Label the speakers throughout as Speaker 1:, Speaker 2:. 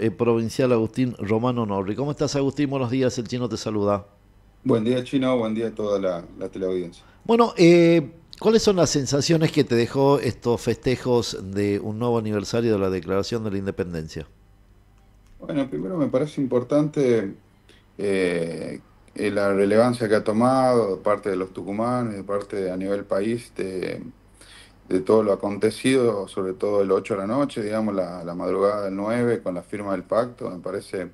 Speaker 1: Eh, provincial Agustín Romano Norri. ¿Cómo estás Agustín? Buenos días, el chino te saluda.
Speaker 2: Buen día chino, buen día a toda la, teleaudiencia.
Speaker 1: Bueno, eh, ¿cuáles son las sensaciones que te dejó estos festejos de un nuevo aniversario de la Declaración de la Independencia?
Speaker 2: Bueno, primero me parece importante eh, la relevancia que ha tomado de parte de los tucumanos, de parte a nivel país, de de todo lo acontecido, sobre todo el 8 de la noche, digamos, la, madrugada del 9, con la firma del pacto, me parece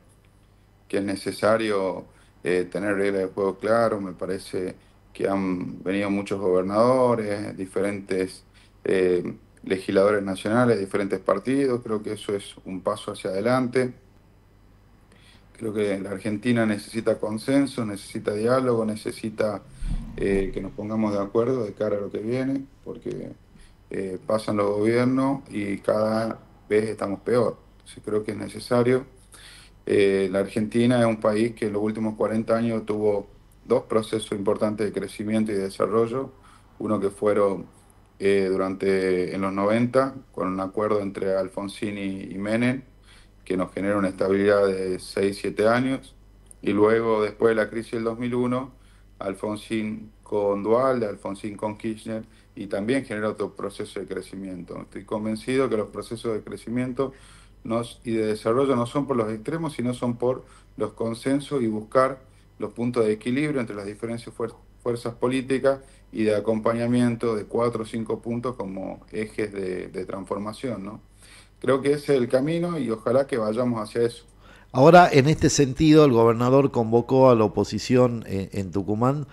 Speaker 2: que es necesario eh, tener reglas de juego claras, me parece que han venido muchos gobernadores, diferentes eh, legisladores nacionales, diferentes partidos, creo que eso es un paso hacia adelante. Creo que la Argentina necesita consenso, necesita diálogo, necesita eh, que nos pongamos de acuerdo de cara a lo que viene, porque eh, pasan los gobiernos y cada vez estamos peor. Sí creo que es necesario. Eh, la Argentina es un país que en los últimos 40 años tuvo dos procesos importantes de crecimiento y desarrollo. Uno que fueron eh, durante en los 90 con un acuerdo entre Alfonsín y, Menem que nos genera una estabilidad de 6-7 años. Y luego, después de la crisis del 2001, Alfonsín con Dualde, Alfonsín con Kirchner, y también genera otro proceso de crecimiento. Estoy convencido que los procesos de crecimiento nos, y de desarrollo no son por los extremos, sino son por los consensos y buscar los puntos de equilibrio entre las diferentes fuerzas políticas y de acompañamiento de cuatro o cinco puntos como ejes de, transformación. ¿no? Creo que ese es el camino y ojalá que vayamos hacia eso.
Speaker 1: Ahora, en este sentido, el gobernador convocó a la oposición en Tucumán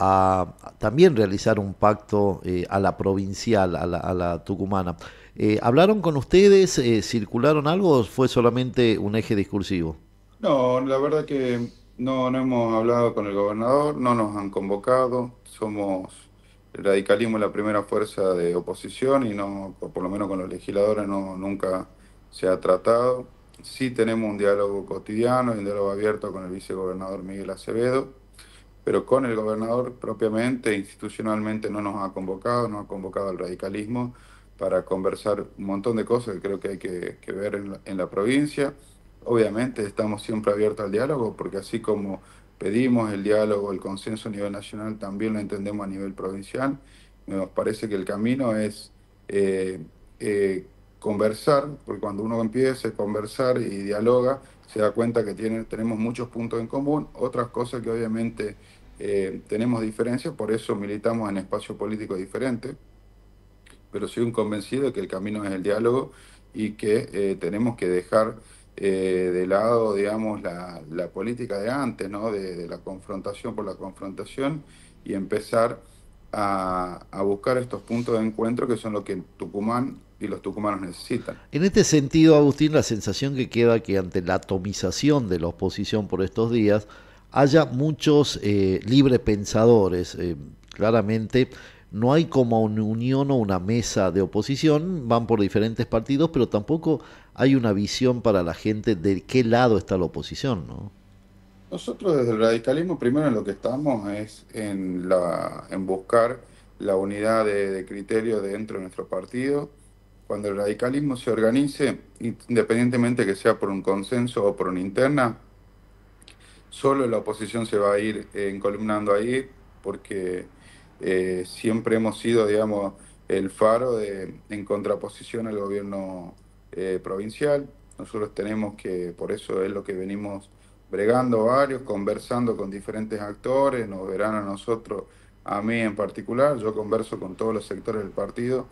Speaker 1: a también realizar un pacto eh, a la provincial, a la, tucumana. Eh, ¿Hablaron con ustedes? Eh, ¿Circularon algo o fue solamente un eje discursivo?
Speaker 2: No, la verdad que no, no hemos hablado con el gobernador, no nos han convocado, somos el radicalismo es la primera fuerza de oposición y no, por lo menos con los legisladores no, nunca se ha tratado. Sí tenemos un diálogo cotidiano y un diálogo abierto con el vicegobernador Miguel Acevedo, pero con el gobernador propiamente, institucionalmente, no nos ha convocado, no ha convocado al radicalismo para conversar un montón de cosas que creo que hay que, ver en la, provincia. Obviamente estamos siempre abiertos al diálogo, porque así como pedimos el diálogo, el consenso a nivel nacional, también lo entendemos a nivel provincial. Nos parece que el camino es eh, eh, conversar, porque cuando uno empieza a conversar y dialoga, se da cuenta que tiene, tenemos muchos puntos en común, otras cosas que obviamente eh, tenemos diferencias, por eso militamos en espacios políticos diferentes, pero soy un convencido de que el camino es el diálogo y que eh, tenemos que dejar eh, de lado, digamos, la, política de antes, ¿no? De, la confrontación por la confrontación y empezar a, a buscar estos puntos de encuentro que son lo que Tucumán y los tucumanos necesitan.
Speaker 1: En este sentido, Agustín, la sensación que queda que ante la atomización de la oposición por estos días, haya muchos eh, librepensadores. Eh, claramente no hay como una unión o una mesa de oposición, van por diferentes partidos, pero tampoco hay una visión para la gente de qué lado está la oposición, ¿no?
Speaker 2: Nosotros desde el radicalismo primero en lo que estamos es en, la, en buscar la unidad de, de criterio dentro de nuestro partido. Cuando el radicalismo se organice, independientemente que sea por un consenso o por una interna, solo la oposición se va a ir encolumnando ahí porque eh, siempre hemos sido, digamos, el faro de, en contraposición al gobierno eh, provincial. Nosotros tenemos que, por eso es lo que venimos bregando varios, conversando con diferentes actores, nos verán a nosotros, a mí en particular, yo converso con todos los sectores del partido,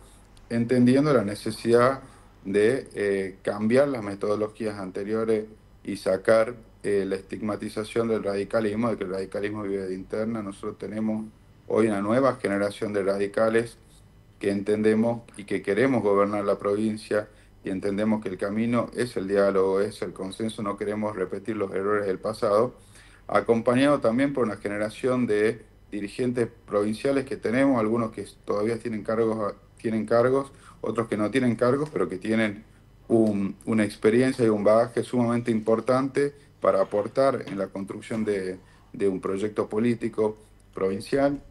Speaker 2: entendiendo la necesidad de eh, cambiar las metodologías anteriores y sacar eh, la estigmatización del radicalismo, de que el radicalismo vive de interna. Nosotros tenemos hoy una nueva generación de radicales que entendemos y que queremos gobernar la provincia y entendemos que el camino es el diálogo, es el consenso, no queremos repetir los errores del pasado, acompañado también por una generación de dirigentes provinciales que tenemos, algunos que todavía tienen cargos, tienen cargos otros que no tienen cargos, pero que tienen una experiencia y un bagaje sumamente importante para aportar en la construcción de, un proyecto político provincial.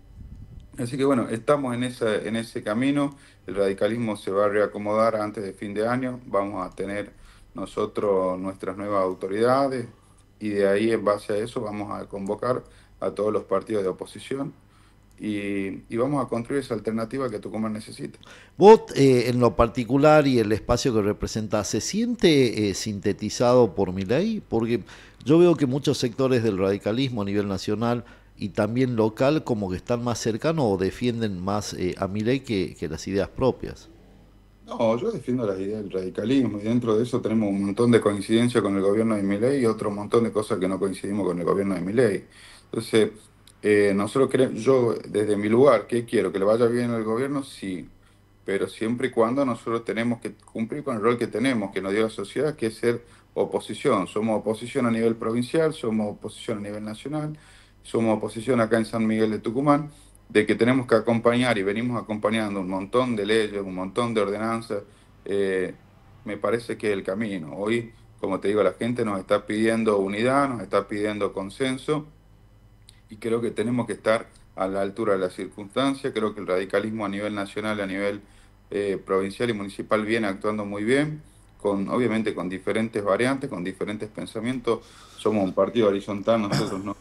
Speaker 2: Así que bueno, estamos en, en ese camino, el radicalismo se va a reacomodar antes de fin de año, vamos a tener nosotros nuestras nuevas autoridades y de ahí en base a eso vamos a convocar a todos los partidos de oposición y, vamos a construir esa alternativa que Tucumán necesita.
Speaker 1: Vos, eh, en lo particular y el espacio que representa, ¿se siente eh, sintetizado por mi ley? Porque yo veo que muchos sectores del radicalismo a nivel nacional y también local como que están más cercanos o defienden más eh, a mi ley que, las ideas propias.
Speaker 2: No, yo defiendo las ideas del radicalismo y dentro de eso tenemos un montón de coincidencia con el gobierno de mi ley y otro montón de cosas que no coincidimos con el gobierno de Milei. Entonces, eh, nosotros queremos, yo desde mi lugar, ¿qué quiero? ¿Que le vaya bien al gobierno? Sí, pero siempre y cuando nosotros tenemos que cumplir con el rol que tenemos, que nos dio la sociedad, que es ser oposición. Somos oposición a nivel provincial, somos oposición a nivel nacional, somos oposición acá en San Miguel de Tucumán, de que tenemos que acompañar y venimos acompañando un montón de leyes, un montón de ordenanzas. Eh, me parece que es el camino. Hoy, como te digo, la gente nos está pidiendo unidad, nos está pidiendo consenso y creo que tenemos que estar a la altura de las circunstancias. Creo que el radicalismo a nivel nacional, a nivel eh, provincial y municipal viene actuando muy bien, con, obviamente con diferentes variantes, con diferentes pensamientos. Somos un partido horizontal, nosotros no,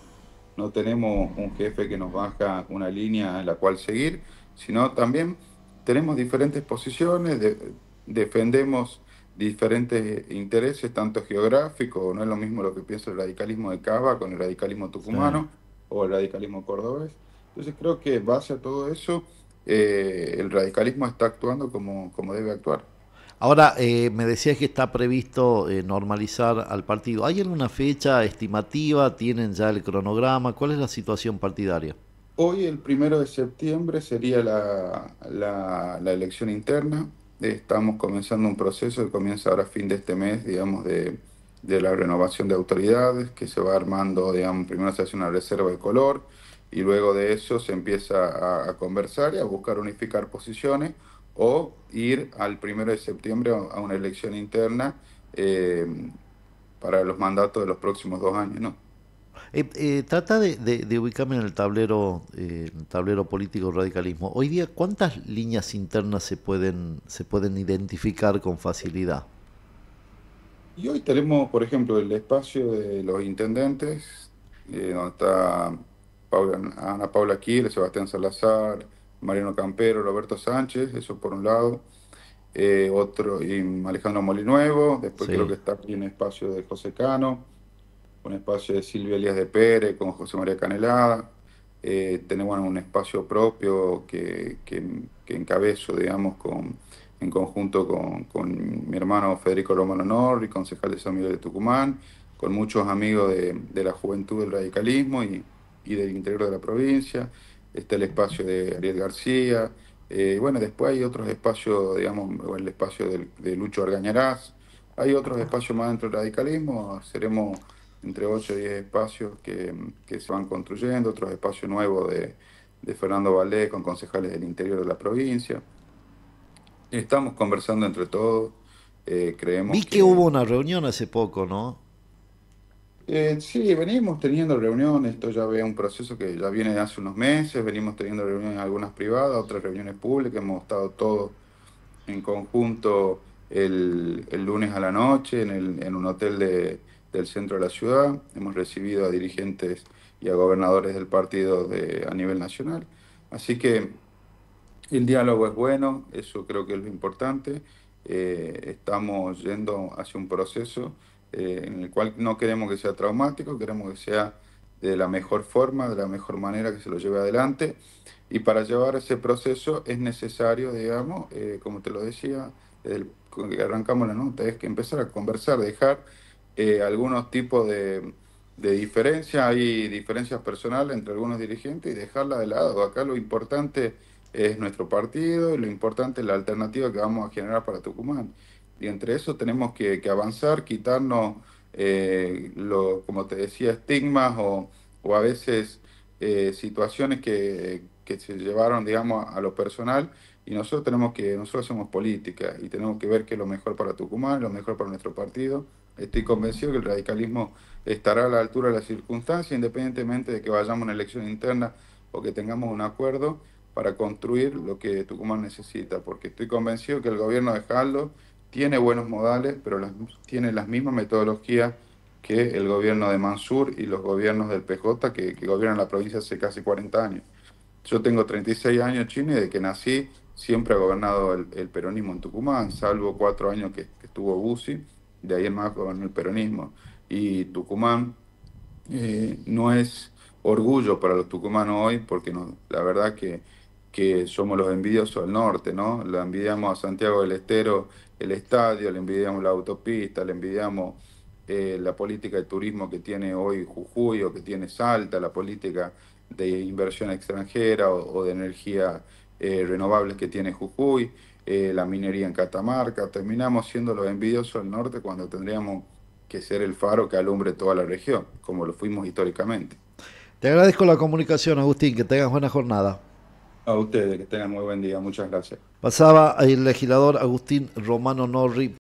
Speaker 2: no tenemos un jefe que nos baja una línea en la cual seguir, sino también tenemos diferentes posiciones, defendemos diferentes intereses, tanto geográficos, no es lo mismo lo que piensa el radicalismo de Cava con el radicalismo tucumano o el radicalismo cordobés. Entonces creo que base a todo eso, eh, el radicalismo está actuando como, como debe actuar.
Speaker 1: Ahora, eh, me decías que está previsto eh, normalizar al partido. ¿Hay alguna fecha estimativa? ¿Tienen ya el cronograma? ¿Cuál es la situación partidaria?
Speaker 2: Hoy, el primero de septiembre, sería la, la, la elección interna. Estamos comenzando un proceso que comienza ahora a fin de este mes, digamos, de, de la renovación de autoridades, que se va armando, digamos, primero se hace una reserva de color y luego de eso se empieza a, conversar y a buscar unificar posiciones o ir al primero de septiembre a, una elección interna eh, para los mandatos de los próximos dos años, ¿no?
Speaker 1: Eh, eh, trata de, ubicarme en el tablero, eh, tablero político radicalismo. Hoy día, ¿cuántas líneas internas se pueden, se pueden identificar con facilidad?
Speaker 2: Y hoy tenemos, por ejemplo, el espacio de los intendentes, eh, donde está Paula, Ana Paula Kiel, Sebastián Salazar, Mariano Campero, Roberto Sánchez, eso por un lado. Eh, otro, y Alejandro Molinuevo, después creo que está aquí un espacio de José Cano, un espacio de Silvia Elías de Pérez con José María Canelada. Eh, tenemos un espacio propio que, que encabezo, digamos, con en conjunto con, mi hermano Federico Romano Norri, concejal de San Miguel de Tucumán, con muchos amigos de, la juventud del radicalismo y, del interior de la provincia. Está el espacio de Ariel García. Eh, bueno, después hay otros espacios, digamos, el espacio de Lucho Argañarás. Hay otros espacios más dentro del radicalismo. Seremos entre 8 y 10 espacios que, se van construyendo, otros espacios nuevos de, de Fernando Valé con concejales del interior de la provincia. Estamos conversando entre todos, eh, creemos Vi que, hubo
Speaker 1: una reunión hace poco, ¿no?
Speaker 2: Eh, sí, venimos teniendo reuniones, esto ya ve un proceso que ya viene de hace unos meses, venimos teniendo reuniones algunas privadas, otras reuniones públicas, hemos estado todos en conjunto el, lunes a la noche en, un hotel del centro de la ciudad, hemos recibido a dirigentes y a gobernadores del partido de, a nivel nacional, así que el diálogo es bueno, eso creo que es lo importante. Eh, estamos yendo hacia un proceso eh, en el cual no queremos que sea traumático, queremos que sea de la mejor forma, de la mejor manera que se lo lleve adelante. Y para llevar ese proceso es necesario, digamos, eh, como te lo decía, que arrancamos la nota, es que empezar a conversar, dejar algunos tipos de, de diferencias, hay diferencias personales entre algunos dirigentes y dejarla de lado. Acá lo importante es nuestro partido y lo importante es la alternativa que vamos a generar para Tucumán. Y entre eso tenemos que, avanzar, quitarnos, eh, como te decía, estigmas o, a veces eh, situaciones que, se llevaron, digamos, a, lo personal. Y nosotros tenemos que, nosotros somos política y tenemos que ver qué es lo mejor para Tucumán, lo mejor para nuestro partido. Estoy convencido que el radicalismo estará a la altura de las circunstancias, independientemente de que vayamos a una elección interna o que tengamos un acuerdo para construir lo que Tucumán necesita, porque estoy convencido que el gobierno de Jaldo tiene buenos modales, pero tiene las mismas metodologías que el gobierno de Mansur y los gobiernos del PJ que, gobiernan la provincia hace casi 40 años. Yo tengo 36 años, chino y desde que nací siempre ha gobernado el, peronismo en Tucumán, salvo cuatro años que, estuvo Bussi, de ahí en más gobernó el peronismo. Y Tucumán eh, no es orgullo para los tucumanos hoy, porque no, la verdad que que somos los envidiosos del norte, ¿no? Le envidiamos a Santiago del Estero el estadio, le envidiamos la autopista, le envidiamos eh, la política de turismo que tiene hoy Jujuy o que tiene Salta, la política de inversión extranjera o, de energía eh, renovables que tiene Jujuy, eh, la minería en Catamarca. Terminamos siendo los envidiosos del norte cuando tendríamos que ser el faro que alumbre toda la región, como lo fuimos históricamente.
Speaker 1: Te agradezco la comunicación, Agustín, que tengas buena jornada.
Speaker 2: A ustedes, que tengan muy buen día. Muchas gracias.
Speaker 1: Pasaba el legislador Agustín Romano Norri.